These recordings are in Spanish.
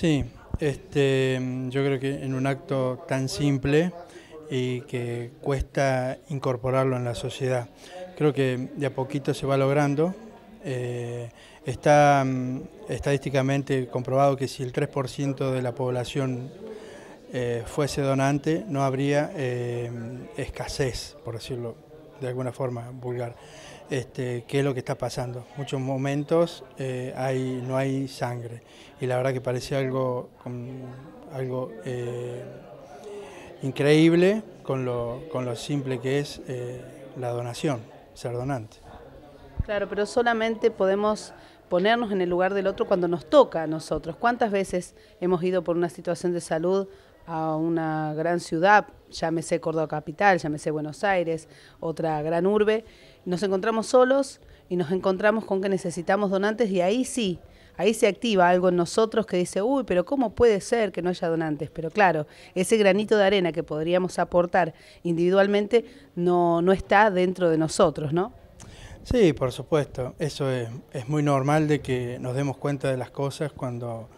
Sí, este, yo creo que en un acto tan simple y que cuesta incorporarlo en la sociedad. Creo que de a poquito se va logrando. Eh, está mm, estadísticamente comprobado que si el 3% de la población eh, fuese donante, no habría eh, escasez, por decirlo de alguna forma vulgar, este, qué es lo que está pasando. Muchos momentos eh, hay, no hay sangre y la verdad que parece algo, algo eh, increíble con lo, simple que es eh, la donación, ser donante. Claro, pero solamente podemos ponernos en el lugar del otro cuando nos toca a nosotros. ¿Cuántas veces hemos ido por una situación de salud? a una gran ciudad, llámese Córdoba Capital, llámese Buenos Aires, otra gran urbe, nos encontramos solos y nos encontramos con que necesitamos donantes y ahí sí, ahí se activa algo en nosotros que dice, uy, pero ¿cómo puede ser que no haya donantes? Pero claro, ese granito de arena que podríamos aportar individualmente no, no está dentro de nosotros, ¿no? Sí, por supuesto. Eso es, es muy normal de que nos demos cuenta de las cosas cuando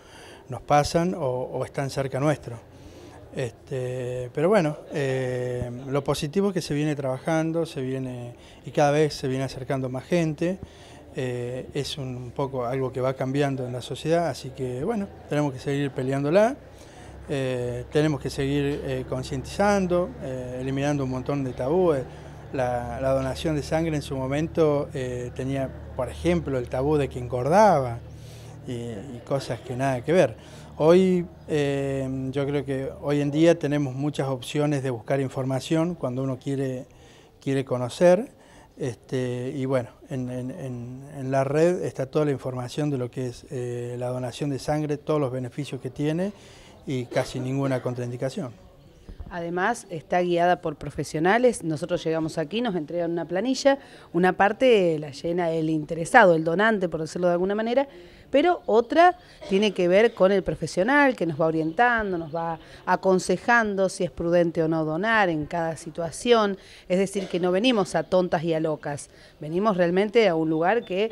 nos pasan o, o están cerca nuestro. Este, pero bueno, eh, lo positivo es que se viene trabajando, se viene y cada vez se viene acercando más gente. Eh, es un, poco algo que va cambiando en la sociedad, así que bueno, tenemos que seguir peleándola, eh, tenemos que seguir concientizando, eliminando un montón de tabúes. La, la, donación de sangre en su momento tenía, por ejemplo, el tabú de que engordaba y, cosas que nada que ver. Hoy eh, yo creo que hoy en día tenemos muchas opciones de buscar información cuando uno quiere, quiere conocer. Este, y bueno, en, la red está toda la información de lo que es eh, la donación de sangre, todos los beneficios que tiene y casi ninguna contraindicación. Además, está guiada por profesionales. Nosotros llegamos aquí, nos entregan una planilla, una parte la llena el interesado, el donante, por decirlo de alguna manera, pero otra tiene que ver con el profesional que nos va orientando, nos va aconsejando si es prudente o no donar en cada situación. Es decir, que no venimos a tontas y a locas, venimos realmente a un lugar que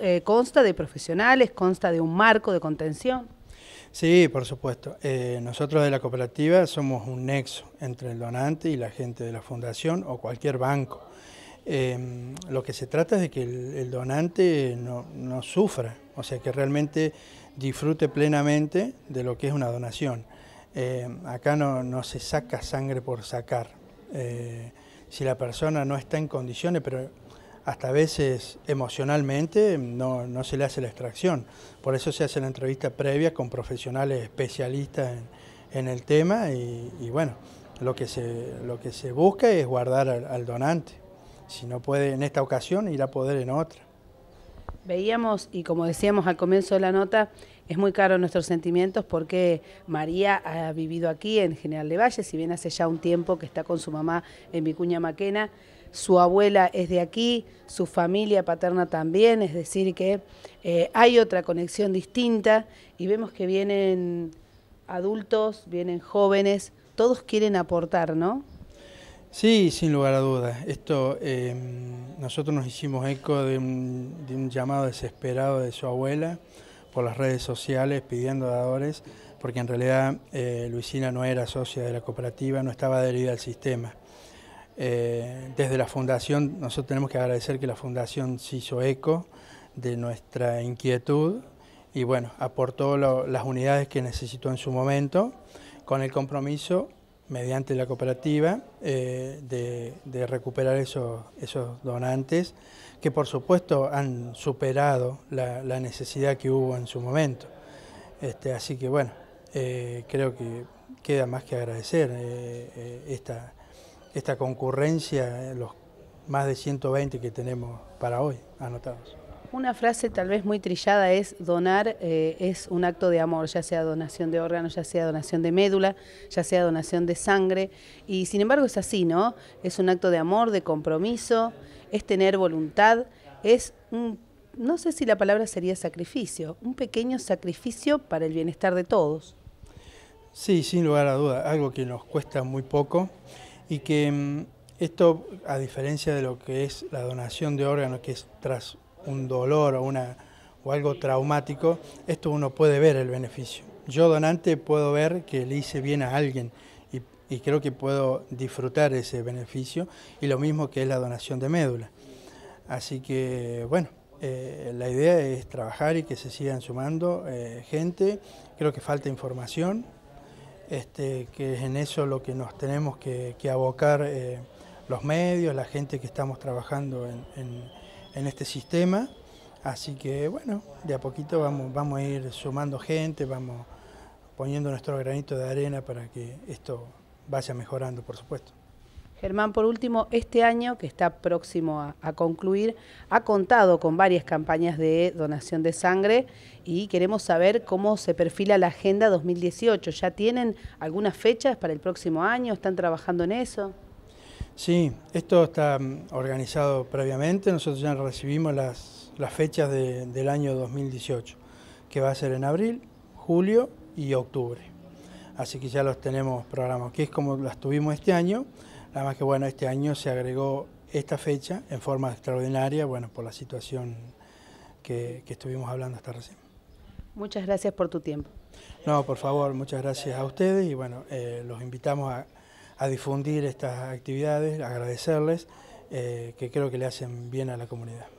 eh, consta de profesionales, consta de un marco de contención. Sí, por supuesto. Eh, nosotros de la cooperativa somos un nexo entre el donante y la gente de la fundación o cualquier banco. Eh, lo que se trata es de que el, donante no, sufra, o sea, que realmente disfrute plenamente de lo que es una donación. Eh, acá no, no, se saca sangre por sacar. si la persona no está en condiciones, pero hasta veces emocionalmente no, no, se le hace la extracción. Por eso se hace la entrevista previa con profesionales especialistas en, el tema y, bueno, lo que, se, lo que se busca es guardar al, donante. Si no puede en esta ocasión, irá a poder en otra. Veíamos, y como decíamos al comienzo de la nota, es muy caro nuestros sentimientos porque María ha vivido aquí en General de Valle, si bien hace ya un tiempo que está con su mamá en Vicuña Maquena su abuela es de aquí, su familia paterna también, es decir que eh, hay otra conexión distinta y vemos que vienen adultos, vienen jóvenes, todos quieren aportar, ¿no? Sí, sin lugar a dudas. Esto, em, nosotros nos hicimos eco de un, llamado desesperado de su abuela por las redes sociales pidiendo dadores, porque en realidad eh, Luisina no era socia de la cooperativa, no estaba adherida al sistema. Eh, desde la Fundación, nosotros tenemos que agradecer que la Fundación se hizo eco de nuestra inquietud y bueno, aportó las unidades que necesitó en su momento con el compromiso mediante la cooperativa eh, de, recuperar esos, donantes que por supuesto han superado la, necesidad que hubo en su momento. Este, así que bueno, eh, creo que queda más que agradecer esta esta concurrencia, los más de 120 que tenemos para hoy anotados. Una frase tal vez muy trillada es donar eh, es un acto de amor, ya sea donación de órganos, ya sea donación de médula, ya sea donación de sangre. Y sin embargo es así, ¿no? Es un acto de amor, de compromiso, es tener voluntad, es un, no sé si la palabra sería sacrificio, un pequeño sacrificio para el bienestar de todos. Sí, sin lugar a duda, algo que nos cuesta muy poco y que mm, esto, a diferencia de lo que es la donación de órganos, que es tras un dolor o, una, o algo traumático, esto uno puede ver el beneficio. Yo donante puedo ver que le hice bien a alguien y, creo que puedo disfrutar ese beneficio y lo mismo que es la donación de médula. Así que, bueno, eh, la idea es trabajar y que se sigan sumando eh, gente. Creo que falta información, este, que es en eso lo que nos tenemos que, abocar eh, los medios, la gente que estamos trabajando en, este sistema. Así que bueno, de a poquito vamos a ir sumando gente, vamos poniendo nuestro granito de arena para que esto vaya mejorando, por supuesto. Germán, por último, este año, que está próximo a, concluir, ha contado con varias campañas de donación de sangre y queremos saber cómo se perfila la agenda 2018. ¿Ya tienen algunas fechas para el próximo año? ¿Están trabajando en eso? Sí, esto está mm, organizado previamente. Nosotros ya recibimos las, fechas del año 2018, que va a ser en abril, julio y octubre. Así que ya los tenemos programados, que es como las tuvimos este año Nada que bueno, este año se agregó esta fecha en forma extraordinaria, bueno, por la situación que, estuvimos hablando hasta recién. Muchas gracias por tu tiempo. No, por favor, muchas gracias a ustedes y bueno, eh, los invitamos a, difundir estas actividades, agradecerles, eh, que creo que le hacen bien a la comunidad.